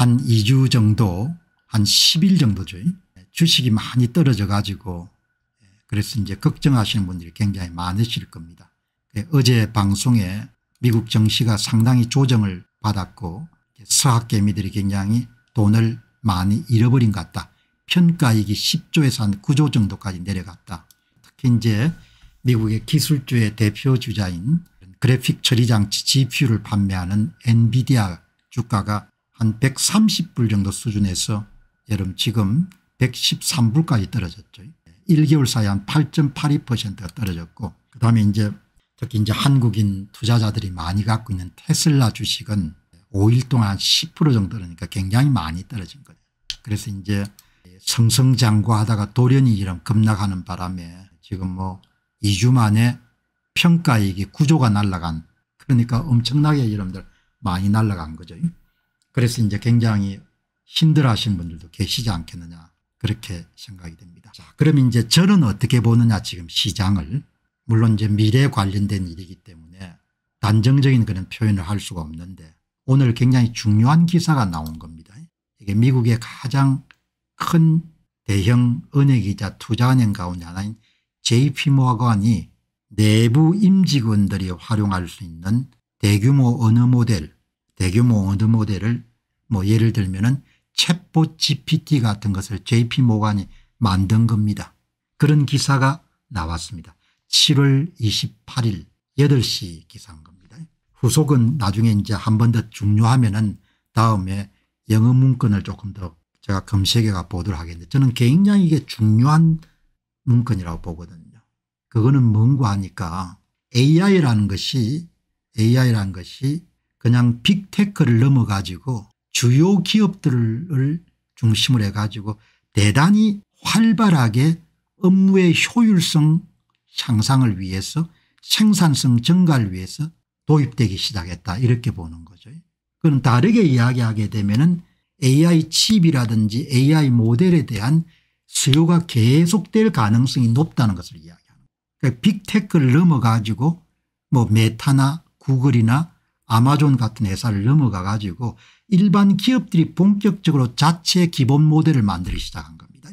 한 2주 정도 한 10일 정도죠. 주식이 많이 떨어져 가지고 예, 그래서 이제 걱정하시는 분들이 굉장히 많으실 겁니다. 예, 어제 방송에 미국 정시가 상당히 조정을 받았고 서학개미들이 굉장히 돈을 많이 잃어버린 것 같다. 평가이이 10조에서 한 9조 정도까지 내려갔다. 특히 이제 미국의 기술주의 대표 주자인 그래픽 처리장치 GPU를 판매하는 엔비디아 주가가 한 130불 정도 수준에서 여러분 지금 113불까지 떨어졌죠. 1개월 사이 한 8.82%가 떨어졌고 그다음에 이제 특히 이제 한국인 투자자들이 많이 갖고 있는 테슬라 주식은 5일 동안 10% 정도 그러니까 굉장히 많이 떨어진 거예요. 그래서 이제 성성장구하다가 돌연이 이런 급락하는 바람에 지금 뭐 2주 만에 평가이이 구조가 날라간 그러니까 엄청나게 여러분들 많이 날라간 거죠. 그래서 이제 굉장히 힘들어하시는 분들도 계시지 않겠느냐 그렇게 생각이 됩니다. 자, 그럼 이제 저는 어떻게 보느냐 지금 시장을 물론 이제 미래 관련된 일이기 때문에 단정적인 그런 표현을 할 수가 없는데 오늘 굉장히 중요한 기사가 나온 겁니다. 이게 미국의 가장 큰 대형 은행이자 투자은행 가운데 하나인 JP모건이 내부 임직원들이 활용할 수 있는 대규모 언어 모델 대규모 언어 모델을 뭐 예를 들면은 챗봇 GPT 같은 것을 JP 모관이 만든 겁니다. 그런 기사가 나왔습니다. 7월 28일 8시 기사인 겁니다. 후속은 나중에 이제 한 번 더 중요하면은 다음에 영어 문건을 조금 더 제가 검색해가 보도록 하겠는데 저는 굉장히 이게 중요한 문건이라고 보거든요. 그거는 뭔고 하니까 AI라는 것이 AI라는 것이 그냥 빅테크를 넘어가지고 주요 기업들을 중심으로 해가지고 대단히 활발하게 업무의 효율성 향상을 위해서 생산성 증가를 위해서 도입되기 시작했다 이렇게 보는 거죠. 그럼 다르게 이야기하게 되면 은 AI 칩이라든지 AI 모델에 대한 수요가 계속될 가능성이 높다는 것을 이야기합니다. 그러니까 빅테크를 넘어가지고 뭐 메타나 구글이나 아마존 같은 회사를 넘어가 가지고 일반 기업들이 본격적으로 자체 기본 모델을 만들기 시작한 겁니다.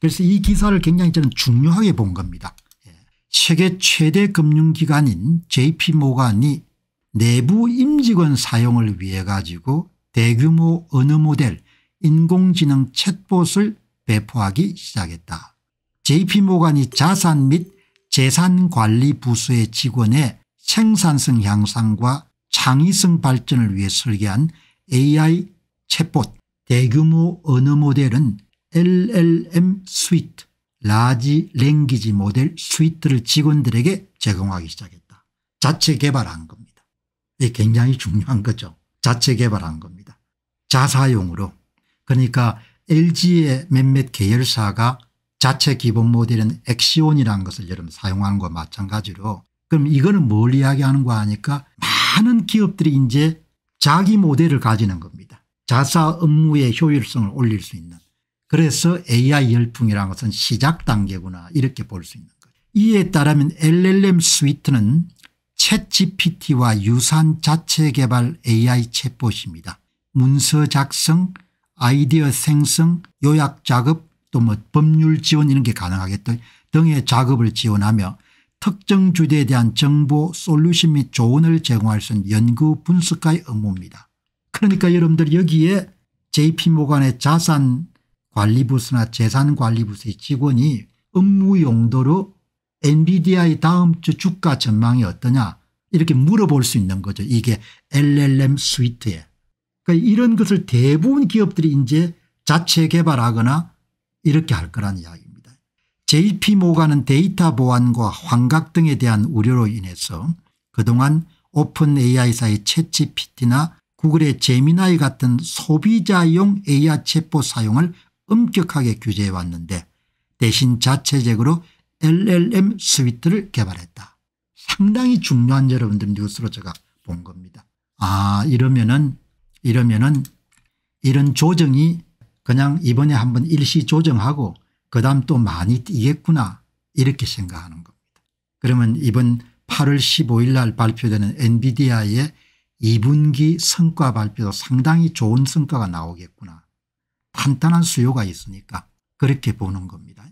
그래서 이 기사를 굉장히 저는 중요하게 본 겁니다. 예. 세계 최대 금융기관인 JP모간이 내부 임직원 사용을 위해 가지고 대규모 언어 모델 인공지능 챗봇을 배포하기 시작했다. JP모간이 자산 및 재산관리 부서의 직원의 생산성 향상과 창의성 발전을 위해 설계한 AI 챗봇 대규모 언어 모델은 LLM 스위트 라지 랭귀지 모델 스위트를 직원들에게 제공하기 시작했다. 자체 개발한 겁니다. 이게 굉장히 중요한 거죠. 자체 개발한 겁니다. 자사용으로 그러니까 LG의 몇몇 계열사가 자체 기본 모델은 엑시온이라는 것을 여러분 사용하는 것과 마찬가지로 그럼 이거는 뭘 이야기하는 거아니까 많은 기업들이 이제 자기 모델을 가지는 겁니다. 자사 업무의 효율성을 올릴 수 있는 그래서 AI 열풍이라는 것은 시작 단계구나 이렇게 볼 수 있는 거 이에 따르면 LLM 스위트는 챗GPT와 유산 자체 개발 AI 챗봇입니다. 문서 작성 아이디어 생성 요약 작업 또 뭐 법률 지원 이런 게 가능하겠죠 등의 작업을 지원하며 특정 주제에 대한 정보 솔루션 및 조언을 제공할 수 있는 연구 분석가의 업무입니다. 그러니까 여러분들 여기에 JP모간의 자산관리부서나 재산관리부서의 직원이 업무 용도로 엔비디아의 다음 주 주가 전망이 어떠냐 이렇게 물어볼 수 있는 거죠. 이게 LLM 스위트에. 그러니까 이런 것을 대부분 기업들이 이제 자체 개발하거나 이렇게 할 거란 이야기입니다. JP 모가는 데이터 보안과 환각 등에 대한 우려로 인해서 그동안 오픈 AI사의 채취 PT나 구글의 제미나이 같은 소비자용 AI 체포 사용을 엄격하게 규제해왔는데 대신 자체적으로 LLM 스위트를 개발했다. 상당히 중요한 여러분들 뉴스로 제가 본 겁니다. 아 이러면은 이러면은 이런 조정이 그냥 이번에 한번 일시 조정하고 그 다음 또 많이 뛰겠구나 이렇게 생각하는 겁니다. 그러면 이번 8월 15일 날 발표되는 엔비디아의 2분기 성과 발표도 상당히 좋은 성과가 나오겠구나. 탄탄한 수요가 있으니까 그렇게 보는 겁니다.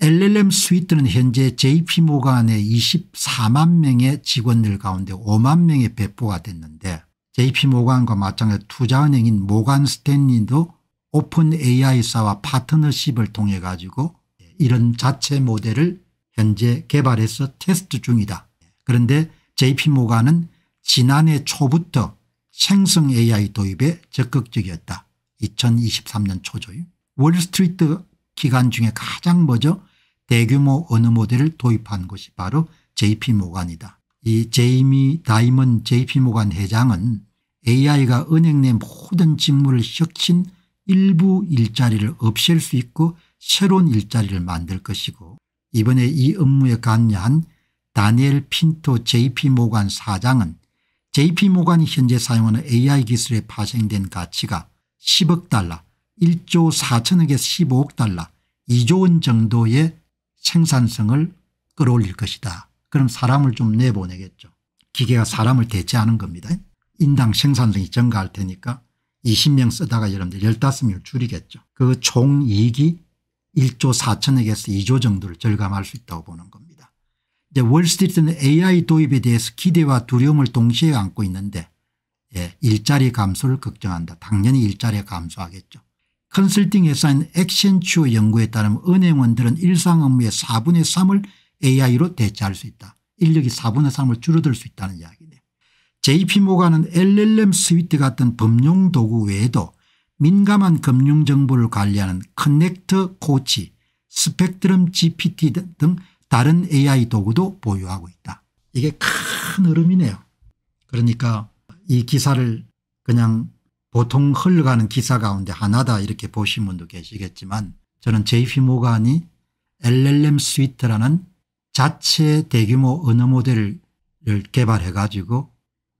LLM 스위트는 현재 JP모간의 24만 명의 직원들 가운데 5만 명의 배포가 됐는데 JP모간과 마찬가지로 투자은행인 모간 스탠리도 오픈 AI사와 파트너십을 통해 가지고 이런 자체 모델을 현재 개발해서 테스트 중이다. 그런데 JP모간은 지난해 초부터 생성 AI 도입에 적극적이었다. 2023년 초죠. 조 월스트리트 기간 중에 가장 먼저 대규모 언어 모델을 도입한 곳이 바로 JP모간이다. 이 제이미 다이먼 JP모간 회장은 AI가 은행 내 모든 직무를 혁신 일부 일자리를 없앨 수 있고 새로운 일자리를 만들 것이고 이번에 이 업무에 관여한 다니엘 핀토 JP모간 사장은 JP모간이 현재 사용하는 AI 기술에 파생된 가치가 10억 달러 1조 4천억에서 15억 달러 2조 원 정도의 생산성을 끌어올릴 것이다. 그럼 사람을 좀 내보내겠죠. 기계가 사람을 대체하는 겁니다. 인당 생산성이 증가할 테니까 20명 쓰다가 여러분들 1 5명 줄이겠죠. 그 총 이익이 1조 4천억에서 2조 정도를 절감할 수 있다고 보는 겁니다. 이제 월스트리트는 AI 도입에 대해서 기대와 두려움을 동시에 안고 있는데 예, 일자리 감소를 걱정한다. 당연히 일자리 감소하겠죠. 컨설팅 회사인 액션어 연구에 따르면 은행원들은 일상 업무의 4분의 3을 AI로 대체할 수 있다. 인력이 4분의 3을 줄어들 수 있다는 이야기. j p 모가는 LLM 스위트 같은 금융 도구 외에도 민감한 금융 정보를 관리하는 커넥트 코치, 스펙트럼 GPT 등 다른 AI 도구도 보유하고 있다. 이게 큰 흐름이네요. 그러니까 이 기사를 그냥 보통 흘러가는 기사 가운데 하나다 이렇게 보신 분도 계시겠지만 저는 JP모간이 LLM 스위트라는 자체 대규모 언어 모델을 개발해 가지고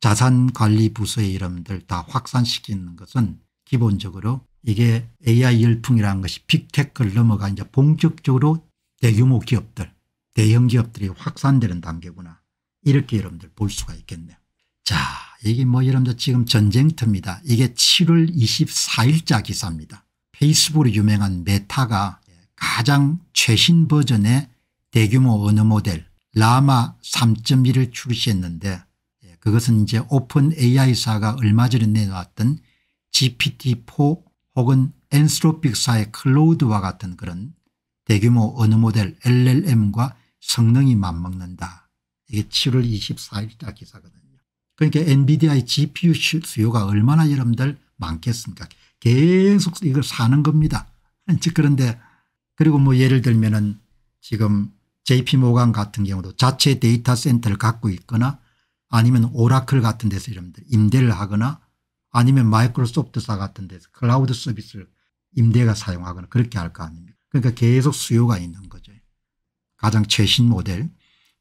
자산관리부서의 이름들 다 확산시키는 것은 기본적으로 이게 AI 열풍이라는 것이 빅테크를 넘어가 이제 본격적으로 대규모 기업들 대형 기업들이 확산되는 단계구나 이렇게 여러분들 볼 수가 있겠네요. 자 이게 뭐 여러분들 지금 전쟁터입니다. 이게 7월 24일자 기사입니다. 페이스북으로 유명한 메타가 가장 최신 버전의 대규모 언어 모델 라마 3.1을 출시했는데 그것은 이제 오픈 AI사가 얼마 전에 내놨던 GPT-4 혹은 엔스로픽사의 클로우드와 같은 그런 대규모 언어 모델 LLM과 성능이 맞먹는다. 이게 7월 24일자 기사거든요. 그러니까 엔비디아의 GPU 수요가 얼마나 여러분들 많겠습니까 계속 이걸 사는 겁니다. 그런데 그리고 뭐 예를 들면 은 지금 JP모간 같은 경우도 자체 데이터 센터를 갖고 있거나 아니면 오라클 같은 데서 여러분들 임대를 하거나 아니면 마이크로소프트사 같은 데서 클라우드 서비스를 임대가 사용하거나 그렇게 할 거 아닙니까 그러니까 계속 수요가 있는 거죠. 가장 최신 모델.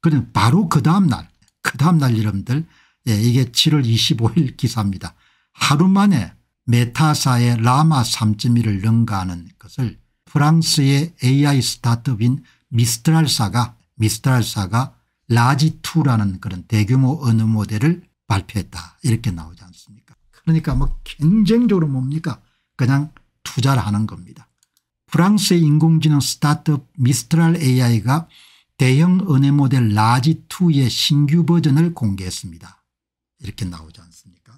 그리 바로 그 다음날 그 다음날 여러분들 예, 이게 7월 25일 기사입니다. 하루 만에 메타사의 라마 3.1을 능가하는 것을 프랑스의 AI 스타트업인 미스트랄사가 미스트랄사가 라지2라는 그런 대규모 언어 모델을 발표했다 이렇게 나오지 않습니까 그러니까 뭐 경쟁적으로 뭡니까 그냥 투자를 하는 겁니다. 프랑스의 인공지능 스타트업 미스트랄 AI가 대형 은혜 모델 라지2의 신규 버전을 공개했습니다. 이렇게 나오지 않습니까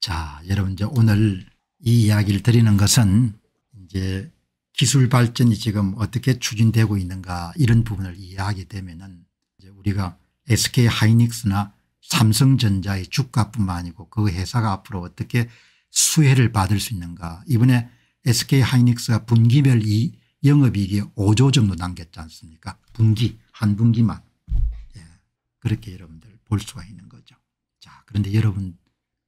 자 여러분 이제 오늘 이 이야기를 드리는 것은 이제 기술 발전이 지금 어떻게 추진되고 있는가 이런 부분을 이야기 되면 은 이제 우리가 SK 하이닉스나 삼성전자의 주가뿐만 아니고 그 회사가 앞으로 어떻게 수혜를 받을 수 있는가 이번에 SK 하이닉스가 분기별 이 영업이익이 5조 정도 남겼지 않습니까 분기 한 분기만 예. 그렇게 여러분들 볼 수가 있는 거죠. 자 그런데 여러분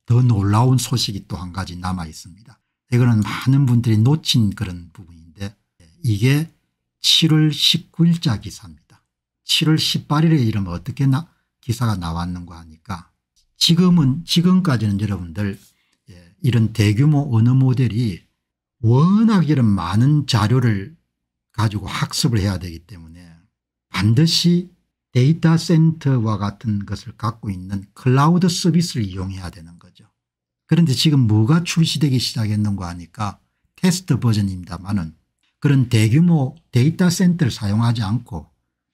더 놀라운 소식이 또 한 가지 남아 있습니다. 이거는 많은 분들이 놓친 그런 부분인데 이게 7월 19일자 기사입니다. 7월 18일에 이러면 어떻게 나, 기사가 나왔는가 하니까 지금은 지금까지는 여러분들 예, 이런 대규모 언어 모델이 워낙 이런 많은 자료를 가지고 학습을 해야 되기 때문에 반드시 데이터 센터와 같은 것을 갖고 있는 클라우드 서비스를 이용해야 되는 거죠. 그런데 지금 뭐가 출시되기 시작했는가 하니까 테스트 버전입니다만은 그런 대규모 데이터 센터를 사용하지 않고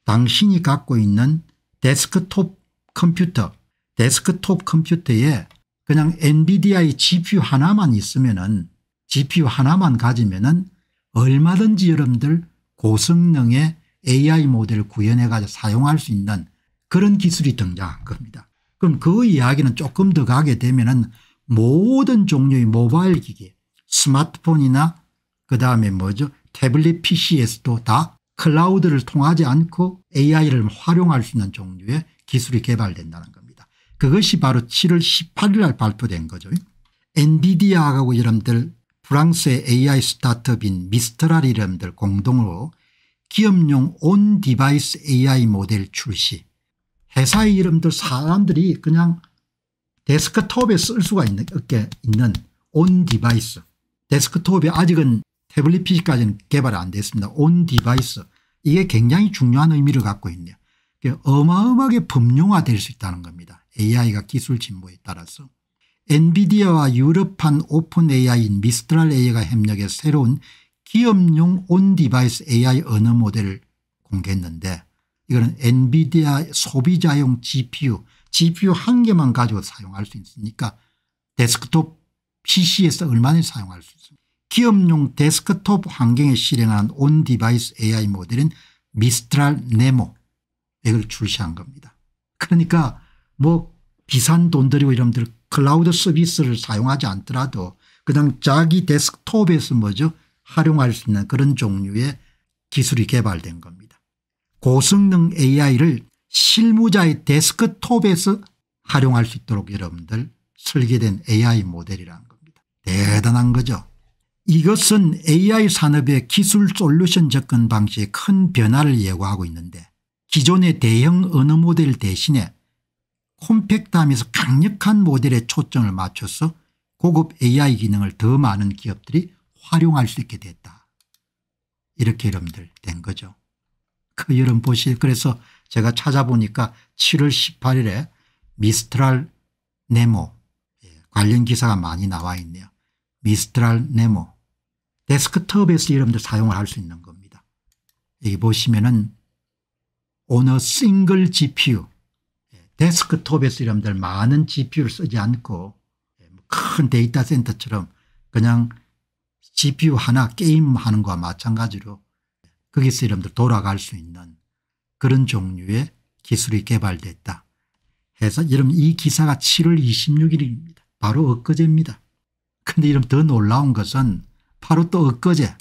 당신이 갖고 있는 데스크톱 컴퓨터 데스크톱 컴퓨터에 그냥 엔비디아의 GPU 하나만 있으면 은 GPU 하나만 가지면 은 얼마든지 여러분들 고성능의 AI 모델 을 구현해가지고 사용할 수 있는 그런 기술이 등장한 겁니다. 그럼 그 이야기는 조금 더 가게 되면 은 모든 종류의 모바일 기기 스마트폰이나 그 다음에 뭐죠 태블릿 PC에서도 다 클라우드를 통하지 않고 AI를 활용할 수 있는 종류의 기술이 개발된다는 겁니다. 그것이 바로 7월 18일 날 발표된 거죠. 엔비디아하고 여러분들 프랑스의 AI 스타트업인 미스터랄 이름들 공동으로 기업용 온 디바이스 AI 모델 출시 회사의 이름들 사람들이 그냥 데스크톱에 쓸 수가 있는, 있는온 디바이스 데스크톱에 아직은 태블릿 PC까지는 개발 이안 됐습니다. 온 디바이스 이게 굉장히 중요한 의미를 갖고 있네요. 어마어마하게 범용화될 수 있다는 겁니다. AI가 기술 진보에 따라서. 엔비디아와 유럽판 오픈 AI인 미스트랄 AI가 협력해 새로운 기업용 온 디바이스 AI 언어 모델을 공개했는데 이거는 엔비디아 소비자용 GPU, GPU 한 개만 가지고 사용할 수 있으니까 데스크톱 PC에서 얼마나 사용할 수 있습니까 기업용 데스크톱 환경에 실행한 온 디바이스 AI 모델인 미스트랄 네모 이걸 출시한 겁니다. 그러니까 뭐 비싼 돈 들이고 이러면 클라우드 서비스를 사용하지 않더라도 그냥 자기 데스크톱에서 뭐죠 활용할 수 있는 그런 종류의 기술이 개발된 겁니다. 고성능 AI를 실무자의 데스크톱에서 활용할 수 있도록 여러분들 설계된 AI 모델이라는 겁니다. 대단한 거죠. 이것은 AI 산업의 기술 솔루션 접근 방식에 큰 변화를 예고하고 있는데 기존의 대형 언어 모델 대신에 콤팩트함에서 강력한 모델에 초점을 맞춰서 고급 AI 기능을 더 많은 기업들이 활용할 수 있게 됐다. 이렇게 여러분들 된 거죠. 그 여름 보실 그래서 제가 찾아보니까 7월 18일에 미스트랄 네모 예, 관련 기사가 많이 나와 있네요. 미스트랄 네모 데스크톱에서 여러분들 사용을 할 수 있는 겁니다. 여기 보시면은 오너 싱글 GPU 예, 데스크톱에서 여러분들 많은 GPU를 쓰지 않고 예, 뭐 큰 데이터 센터처럼 그냥 GPU 하나 게임하는 거와 마찬가지로 거기서 여러분들 돌아갈 수 있는 그런 종류의 기술이 개발됐다. 해서 여러분 이 기사가 7월 26일입니다. 바로 엊그제입니다. 그데 여러분 더 놀라운 것은 바로 또 엊그제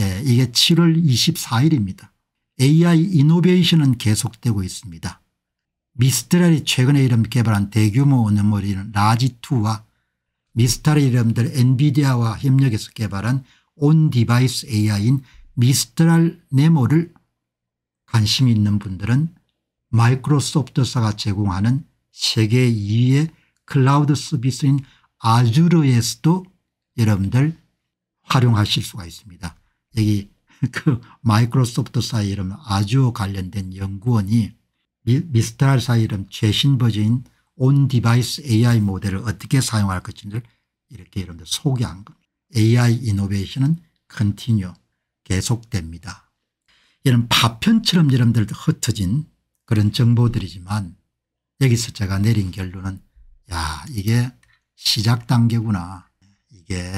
예, 이게 7월 24일입니다. AI 이노베이션은 계속되고 있습니다. 미스트리이 최근에 이름 개발한 대규모 오너머리는 라지2와 미스트리 이름들 엔비디아와 협력해서 개발한 온 디바이스 AI인 미스트랄 네모를 관심 있는 분들은 마이크로소프트사가 제공하는 세계 2위의 클라우드 서비스인 아주르에서도 여러분들 활용하실 수가 있습니다. 여기 그 마이크로소프트 사이럼 아주 관련된 연구원이 미스트랄 사이럼 최신 버전인 온 디바이스 AI 모델을 어떻게 사용할 것인지를 이렇게 여러분들 소개한 겁니다. AI 이노베이션은 컨티뉴 계속됩니다. 이런 파편처럼 여러분들 흩어진 그런 정보들이지만 여기서 제가 내린 결론은 야 이게 시작 단계구나 이게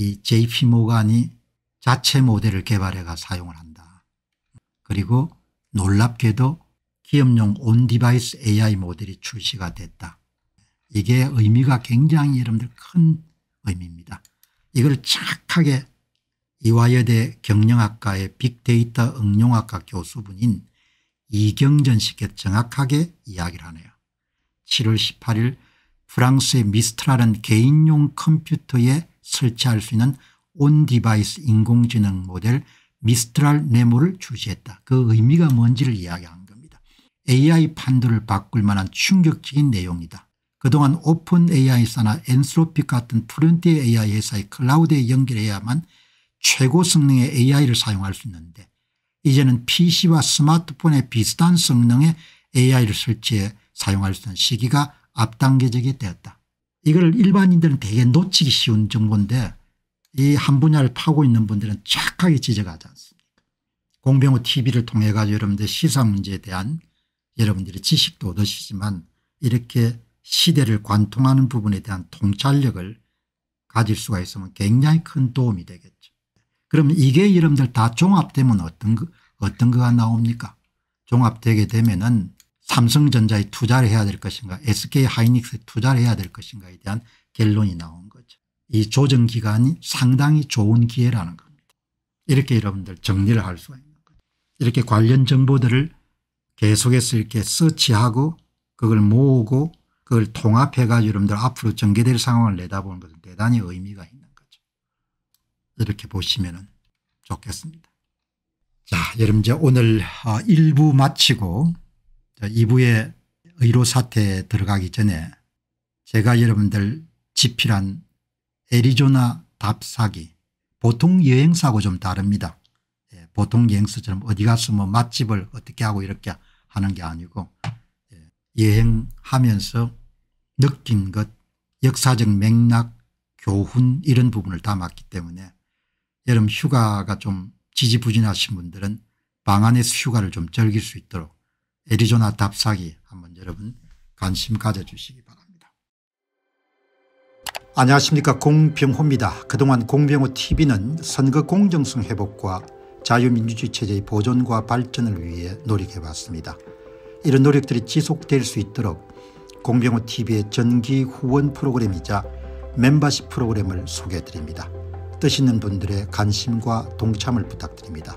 이 JP 모간이 자체 모델을 개발해가 사용을 한다. 그리고 놀랍게도 기업용 온디바이스 AI 모델이 출시가 됐다. 이게 의미가 굉장히 여러분들 큰 의미입니다. 이걸 착하게 이화여대 경영학과의 빅데이터 응용학과 교수분인 이경전 씨께 정확하게 이야기를 하네요. 7월 18일 프랑스의 미스트라는 개인용 컴퓨터의 설치할 수 있는 온 디바이스 인공지능 모델 미스트랄 네모를 출시했다. 그 의미가 뭔지를 이야기한 겁니다. AI 판도를 바꿀 만한 충격적인 내용이다. 그동안 오픈 AI사나 엔스로픽 같은 프론티 AI 회사의 클라우드에 연결해야만 최고 성능의 AI를 사용할 수 있는데 이제는 PC와 스마트폰의 비슷한 성능의 AI를 설치해 사용할 수 있는 시기가 앞당겨지게 되었다. 이걸 일반인들은 되게 놓치기 쉬운 정보인데 이 한 분야를 파고 있는 분들은 착하게 지적하지 않습니까 공병호 tv를 통해 가지고 여러분들 시사 문제에 대한 여러분들의 지식도 얻으시지만 이렇게 시대를 관통하는 부분에 대한 통찰력을 가질 수가 있으면 굉장히 큰 도움이 되겠죠. 그럼 이게 여러분들 다 종합되면 어떤, 어떤 거가 나옵니까 종합되게 되면 은 삼성전자에 투자를 해야 될 것인가 SK 하이닉스에 투자를 해야 될 것인가에 대한 결론이 나온 거죠. 이 조정 기간이 상당히 좋은 기회라는 겁니다. 이렇게 여러분들 정리를 할 수가 있는 거죠. 이렇게 관련 정보들을 계속해서 이렇게 서치하고 그걸 모으고 그걸 통합해 가지고 여러분들 앞으로 전개될 상황을 내다보는 것은 대단히 의미가 있는 거죠. 이렇게 보시면 좋겠습니다. 자 여러분 이제 오늘 1부 아, 마치고 2부의 의료 사태에 들어가기 전에 제가 여러분들 집필한 애리조나 답사기 보통 여행사하고 좀 다릅니다. 예, 보통 여행사처럼 어디 가서 뭐 맛집을 어떻게 하고 이렇게 하는 게 아니고 예, 여행하면서 느낀 것 역사적 맥락 교훈 이런 부분을 담았기 때문에 여름 휴가가 좀 지지부진하신 분들은 방 안에서 휴가를 좀 즐길 수 있도록 애리조나 답사기 한번 여러분 관심 가져주시기 바랍니다. 안녕하십니까 공병호입니다. 그동안 공병호TV는 선거 공정성 회복과 자유민주주의 체제의 보존과 발전을 위해 노력해왔습니다. 이런 노력들이 지속될 수 있도록 공병호TV의 전기 후원 프로그램이자 멤버십 프로그램을 소개해드립니다. 뜻 있는 분들의 관심과 동참을 부탁드립니다.